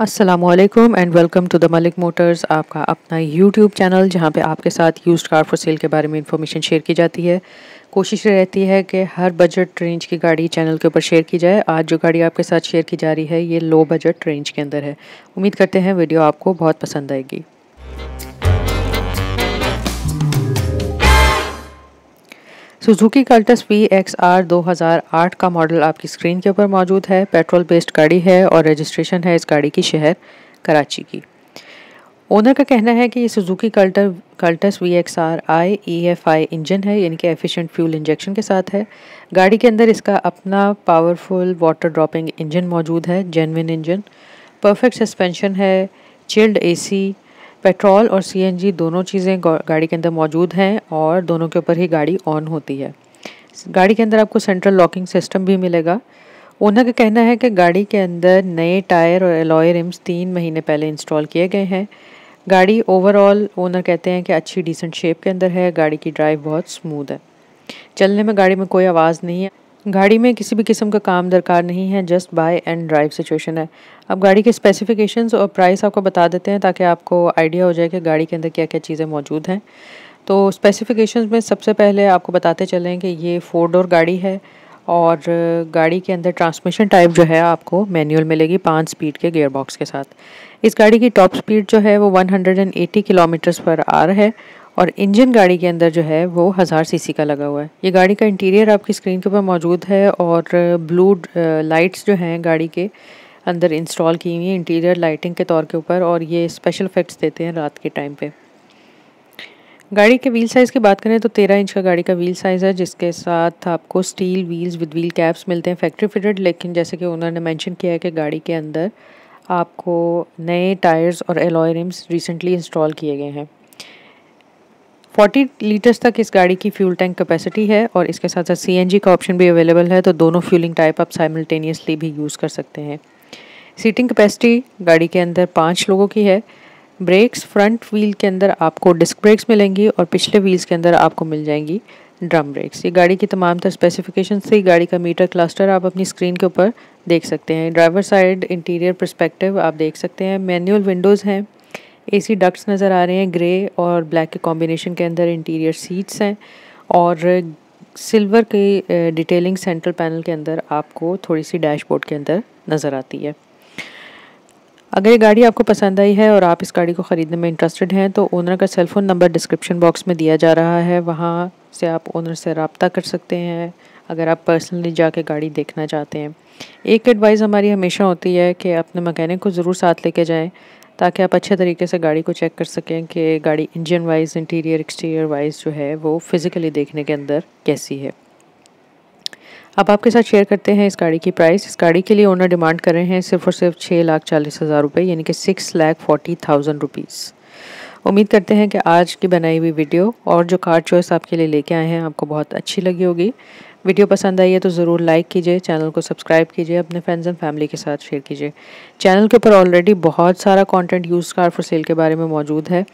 Aslam and welcome to the Malik motors आपका अपना YouTube channel जहाँ पे आपके साथ यूज्ड कार फॉर सेल के बारे में इंफॉर्मेशन शेयर की जाती है कोशिश रहती है कि हर बजट रेंज की गाड़ी चैनल के ऊपर शेयर की जाए आज जो गाड़ी आपके साथ शेयर की जा रही है ये लो बजट रेंज के अंदर है उम्मीद करते हैं वीडियो आपको बहुत पसंद आएगी Suzuki Cultus P X R दो का मॉडल आपकी स्क्रीन के ऊपर मौजूद है पेट्रोल बेस्ड गाड़ी है और रजिस्ट्रेशन है इस गाड़ी की शहर कराची की ओनर का कहना है कि ये सुजुकी कल्टर Cultus V X R I E F I engine है यानी कि एफिशिएंट फ्यूल इंजेक्शन के साथ है गाड़ी के अंदर इसका अपना पावरफुल वाटर ड्रॉपिंग इंजन मौजूद है जेनविन इंजन परफेक्ट सस्पेंशन है चिल्ड एसी पेट्रोल और सीएनजी दोनों चीज़ें गाड़ी के अंदर मौजूद हैं और दोनों के ऊपर ही गाड़ी ऑन होती है गाड़ी के अंदर आपको सेंट्रल लॉकिंग सिस्टम भी मिलेगा ओनर का कहना है कि गाड़ी के अंदर नए टायर और एलॉय रिम्स तीन महीने पहले इंस्टॉल किए गए हैं गाड़ी ओवरऑल ओनर कहते हैं कि अच्छी डिसेंट शेप के अंदर है गाड़ी की ड्राइव बहुत स्मूथ है चलने में गाड़ी में कोई आवाज़ नहीं है गाड़ी में किसी भी किस्म का काम दरकार नहीं है just buy and drive situation है अब गाड़ी के स्पेसिफिकेशंस और प्राइस आपको बता देते हैं ताकि आपको आइडिया हो जाए कि गाड़ी के अंदर क्या क्या चीज़ें मौजूद हैं तो स्पेसिफिकेशंस में सबसे पहले आपको बताते चलें कि ये फोर डोर गाड़ी है और गाड़ी के अंदर ट्रांसमिशन टाइप जो है आपको मैनुअल मिलेगी पाँच स्पीड के गेयर बॉक्स के साथ इस गाड़ी की टॉप स्पीड जो है वो 180 किलोमीटर्स पर आर है और इंजन गाड़ी के अंदर जो है वो हज़ार सीसी का लगा हुआ है ये गाड़ी का इंटीरियर आपकी स्क्रीन के ऊपर मौजूद है और ब्लू लाइट्स जो हैं गाड़ी के अंदर इंस्टॉल की हुई हैं इंटीरियर लाइटिंग के तौर के ऊपर और ये स्पेशल इफेक्ट्स देते हैं रात के टाइम पे गाड़ी के व्हील साइज़ की बात करें तो तेरह इंच का गाड़ी का व्हील साइज़ है जिसके साथ आपको steel wheels with wheel caps मिलते हैं फैक्ट्री फिटेड लेकिन जैसे कि ओनर ने मेंशन किया है कि गाड़ी के अंदर आपको नए टायर्स और एलॉय रिम्स रिसेंटली इंस्टॉल किए गए हैं फोर्टी लीटर्स तक इस गाड़ी की फ्यूल टैंक कैपेसिटी है और इसके साथ साथ जी का ऑप्शन भी अवेलेबल है तो दोनों फ्यूलिंग टाइप आप साइमल्टेनियसली भी यूज़ कर सकते हैं सीटिंग कैपेसिटी गाड़ी के अंदर पाँच लोगों की है ब्रेक्स फ्रंट व्हील के अंदर आपको डिस्क ब्रेक्स मिलेंगी और पिछले व्हील्स के अंदर आपको मिल जाएंगी ड्रम ब्रेक्स ये गाड़ी की तमाम तर स्पेसिफिकेशन से गाड़ी का मीटर क्लस्टर आप अपनी स्क्रीन के ऊपर देख सकते हैं ड्राइवर साइड इंटीरियर परस्पेक्टिव आप देख सकते हैं मैनुअल विंडोज़ हैं एसी डक्ट्स नज़र आ रहे हैं ग्रे और ब्लैक के कॉम्बिनेशन के अंदर इंटीरियर सीट्स हैं और सिल्वर की डिटेलिंग सेंट्रल पैनल के अंदर आपको थोड़ी सी डैशबोर्ड के अंदर नज़र आती है अगर ये गाड़ी आपको पसंद आई है और आप इस गाड़ी को ख़रीदने में इंटरेस्टेड हैं तो ओनर का cell phone number description box में दिया जा रहा है वहाँ से आप ओनर से रबता कर सकते हैं अगर आप पर्सनली जाके गाड़ी देखना चाहते हैं एक एडवाइस हमारी हमेशा होती है कि अपने मकैनिक को ज़रूर साथ लेके जाएं ताकि आप अच्छे तरीके से गाड़ी को चेक कर सकें कि गाड़ी engine wise interior exterior wise जो है वो फिज़िकली देखने के अंदर कैसी है अब आपके साथ शेयर करते हैं इस गाड़ी की प्राइस इस गाड़ी के लिए ओनर डिमांड कर रहे हैं सिर्फ और सिर्फ छः लाख चालीस हज़ार रुपये यानी कि six lakh forty thousand rupees उम्मीद करते हैं कि आज की बनाई हुई वीडियो और जो कार चॉइस आपके लिए लेके आए हैं आपको बहुत अच्छी लगी होगी वीडियो पसंद आई है तो ज़रूर लाइक कीजिए चैनल को सब्सक्राइब कीजिए अपने फ्रेंड्स एंड फैमिली के साथ शेयर कीजिए चैनल के ऊपर ऑलरेडी बहुत सारा content use car for sale के बारे में मौजूद है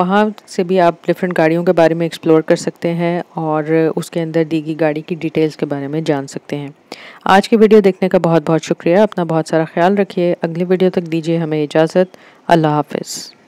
वहाँ से भी आप डिफरेंट गाड़ियों के बारे में एक्सप्लोर कर सकते हैं और उसके अंदर दी गई गाड़ी की डिटेल्स के बारे में जान सकते हैं आज की वीडियो देखने का बहुत बहुत शुक्रिया अपना बहुत सारा ख्याल रखिए अगली वीडियो तक दीजिए हमें इजाज़त अल्लाह हाफिज़